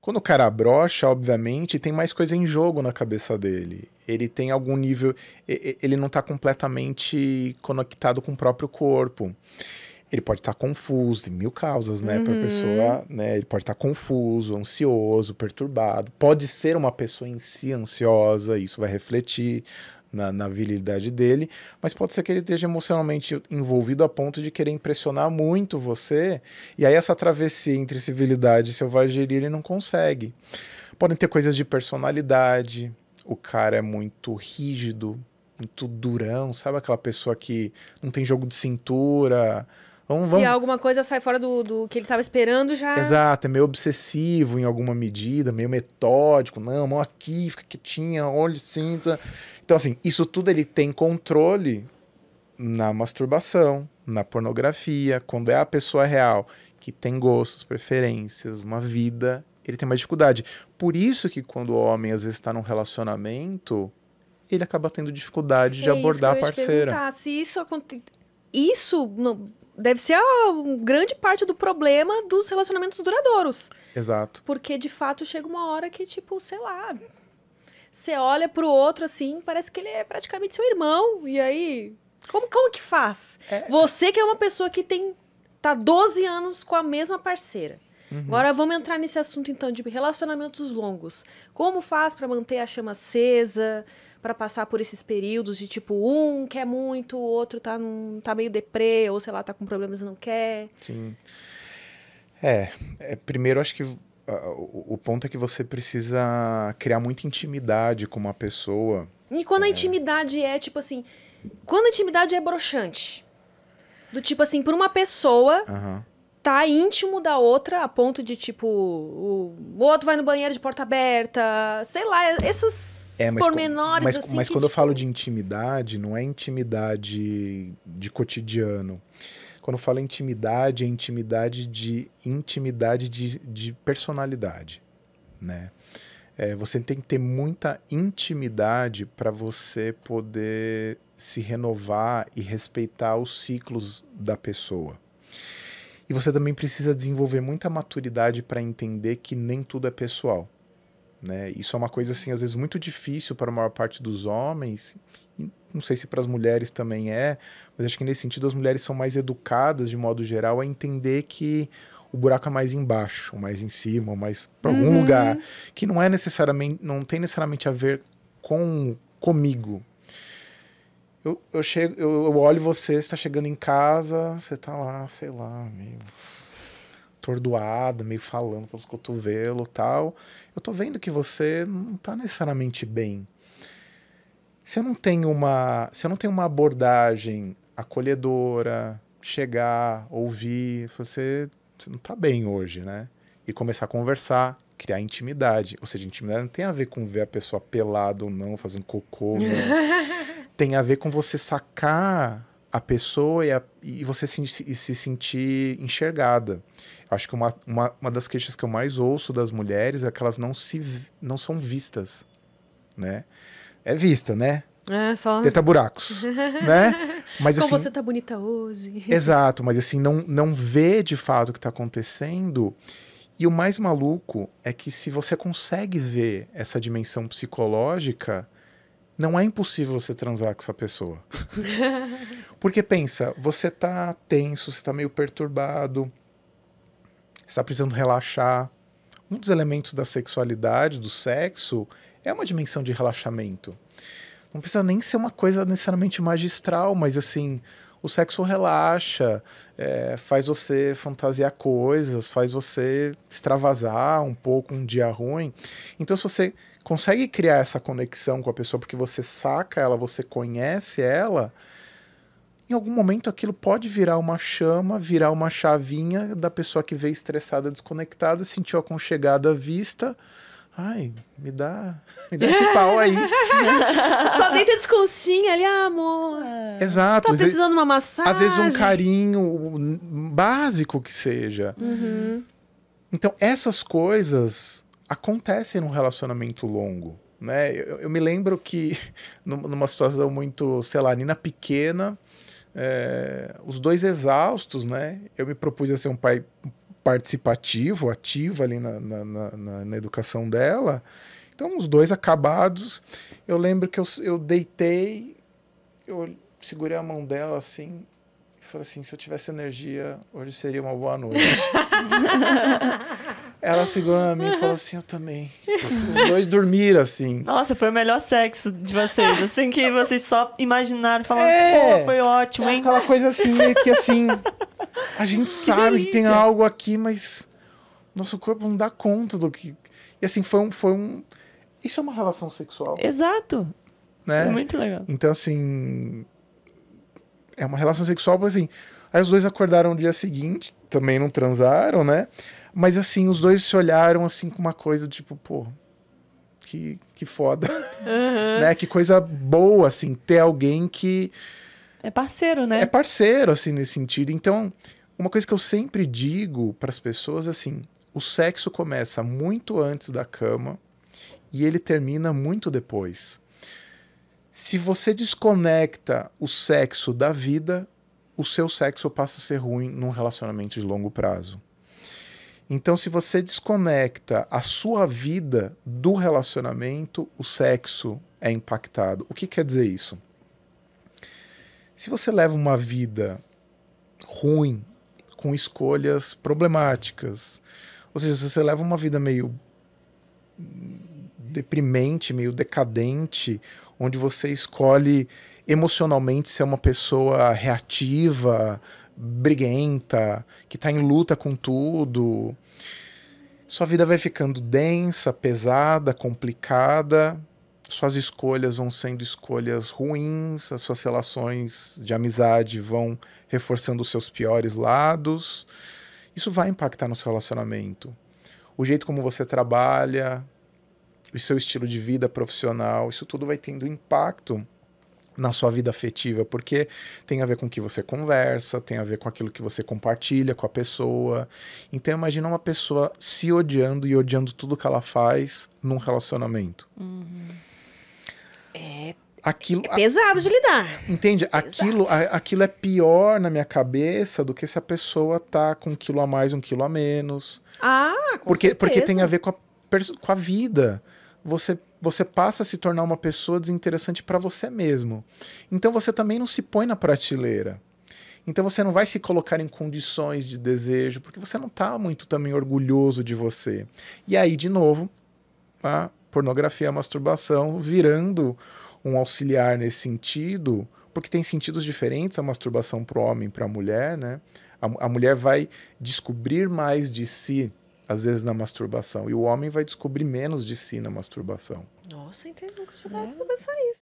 Quando o cara brocha, obviamente, tem mais coisa em jogo na cabeça dele. Ele tem algum nível. Ele não está completamente conectado com o próprio corpo. Ele pode estar tá confuso, tem mil causas, né, uhum. para a pessoa, né? Ele pode estar tá confuso, ansioso, perturbado. Pode ser uma pessoa em si ansiosa, isso vai refletir na, na virilidade dele, mas pode ser que ele esteja emocionalmente envolvido a ponto de querer impressionar muito você, e aí essa travessia entre civilidade e selvageria ele não consegue. Podem ter coisas de personalidade, o cara é muito rígido, muito durão, sabe aquela pessoa que não tem jogo de cintura, Vamos, vamos. Se alguma coisa sai fora do, do que ele estava esperando, já. Exato, é meio obsessivo em alguma medida, meio metódico. Não, mão aqui, fica quietinha, olho, cinta. Então, assim, isso tudo ele tem controle na masturbação, na pornografia, quando é a pessoa real que tem gostos, preferências, uma vida, ele tem mais dificuldade. Por isso que quando o homem às vezes está num relacionamento, ele acaba tendo dificuldade de é abordar a parceira. se isso acontece, isso não, deve ser a grande parte do problema dos relacionamentos duradouros. Exato. Porque de fato chega uma hora que tipo, sei lá, você olha pro outro assim, parece que ele é praticamente seu irmão. E aí, como, como que faz? É. é. Você que é uma pessoa que tem tá 12 anos com a mesma parceira. Uhum. Agora vamos entrar nesse assunto então de relacionamentos longos. Como faz para manter a chama acesa, para passar por esses períodos de tipo um quer muito, o outro tá num, tá meio deprê ou sei lá, tá com problemas e não quer. Sim. É, é primeiro acho que o, ponto é que você precisa criar muita intimidade com uma pessoa. E quando é... a intimidade é, tipo assim. Quando a intimidade é broxante. Do tipo assim, por uma pessoa uhum. tá íntimo da outra, a ponto de, tipo, o, o outro vai no banheiro de porta aberta, sei lá, essas é, pormenores. mas, assim mas que, quando tipo... eu falo de intimidade, não é intimidade de cotidiano. Quando eu falo intimidade, é intimidade de intimidade de, de personalidade, né? É, você tem que ter muita intimidade para você poder se renovar e respeitar os ciclos da pessoa. E você também precisa desenvolver muita maturidade para entender que nem tudo é pessoal. Né? Isso é uma coisa assim às vezes muito difícil para a maior parte dos homens. não sei se para as mulheres também é, mas acho que nesse sentido as mulheres são mais educadas de modo geral a entender que o buraco é mais embaixo, mais em cima, mais para algum uhum. lugar que não é necessariamente, não tem necessariamente a ver com comigo. Eu, eu chego, eu, eu olho você, está chegando em casa, você está lá, sei lá, meio atordoada, meio falando pelos cotovelos tal, eu tô vendo que você não tá necessariamente bem. Se eu não tenho uma, se eu não tenho uma abordagem acolhedora, chegar, ouvir, você, você não tá bem hoje, né? E começar a conversar, criar intimidade. Ou seja, intimidade não tem a ver com ver a pessoa pelada ou não, fazendo cocô. Não. Né? tem a ver com você sacar a pessoa e, a, e você se, e se sentir enxergada. Acho que uma, uma, uma, das queixas que eu mais ouço das mulheres é que elas não, se, não são vistas, né? É vista, né? É, só... Teta buracos, né? Mas, Como assim, você tá bonita hoje. Exato, mas assim, não, não vê de fato o que tá acontecendo. E o mais maluco é que se você consegue ver essa dimensão psicológica, não é impossível você transar com essa pessoa. Porque pensa, você tá tenso, você tá meio perturbado, está precisando relaxar. Um dos elementos da sexualidade, do sexo, é uma dimensão de relaxamento. Não precisa nem ser uma coisa necessariamente magistral, mas assim, o sexo relaxa, é, faz você fantasiar coisas, faz você extravasar um pouco um dia ruim. Então, se você consegue criar essa conexão com a pessoa porque você saca ela, você conhece ela, em algum momento aquilo pode virar uma chama, virar uma chavinha da pessoa que veio estressada, desconectada, sentiu aconchegada à vista. Ai, me dá, me dá esse pau aí. Só deita conchinha, ali, ah, amor. É. Exato. Tá precisando de uma massagem. Às vezes um carinho básico que seja. Uhum. Então, essas coisas acontecem num relacionamento longo. Né? Eu, eu me lembro que numa situação muito, sei lá, Nina pequena, é, os dois exaustos, né? Eu me propus a ser um pai participativo, ativo ali na, na, na, na educação dela. Então, os dois acabados. Eu lembro que eu, eu deitei, eu segurei a mão dela assim, e falei assim: se eu tivesse energia, hoje seria uma boa noite. Ela segurou na minha e falou assim: Eu também. Os dois dormiram assim. Nossa, foi o melhor sexo de vocês. Assim que vocês só imaginaram, falaram: é, Pô, foi ótimo, hein? Aquela coisa assim, meio que assim. A gente que sabe delícia. que tem algo aqui, mas nosso corpo não dá conta do que. E assim, foi um. Foi um... Isso é uma relação sexual. Exato. Né? muito legal. Então, assim. É uma relação sexual, mas assim. Aí os dois acordaram no dia seguinte, também não transaram, né? Mas assim, os dois se olharam assim com uma coisa tipo, pô, que, que foda. Uhum. né? Que coisa boa, assim, ter alguém que. É parceiro, né? É parceiro, assim, nesse sentido. Então, uma coisa que eu sempre digo para as pessoas, assim, o sexo começa muito antes da cama e ele termina muito depois. Se você desconecta o sexo da vida, o seu sexo passa a ser ruim num relacionamento de longo prazo. Então, se você desconecta a sua vida do relacionamento, o sexo é impactado. O que quer dizer isso? Se você leva uma vida ruim, com escolhas problemáticas, ou seja, se você leva uma vida meio deprimente, meio decadente, onde você escolhe emocionalmente ser uma pessoa reativa, briguenta, que tá em luta com tudo. Sua vida vai ficando densa, pesada, complicada. Suas escolhas vão sendo escolhas ruins, as suas relações de amizade vão reforçando os seus piores lados. Isso vai impactar no seu relacionamento. O jeito como você trabalha, o seu estilo de vida profissional, isso tudo vai tendo impacto na sua vida afetiva, porque tem a ver com o que você conversa, tem a ver com aquilo que você compartilha com a pessoa. Então imagina uma pessoa se odiando e odiando tudo que ela faz num relacionamento. Uhum. É aquilo é pesado de lidar. Entende? É aquilo, a, aquilo é pior na minha cabeça do que se a pessoa tá com um quilo a mais, um quilo a menos. Ah, com porque certeza. porque tem a ver com a, com a vida. Você você passa a se tornar uma pessoa desinteressante para você mesmo. Então você também não se põe na prateleira. Então você não vai se colocar em condições de desejo, porque você não está muito também orgulhoso de você. E aí, de novo, a pornografia, a masturbação, virando um auxiliar nesse sentido, porque tem sentidos diferentes a masturbação para o homem e para a mulher, né? A, a mulher vai descobrir mais de si às vezes na masturbação. E o homem vai descobrir menos de si na masturbação. Nossa, entendi. Nunca tinha é. parado pra pensar nisso.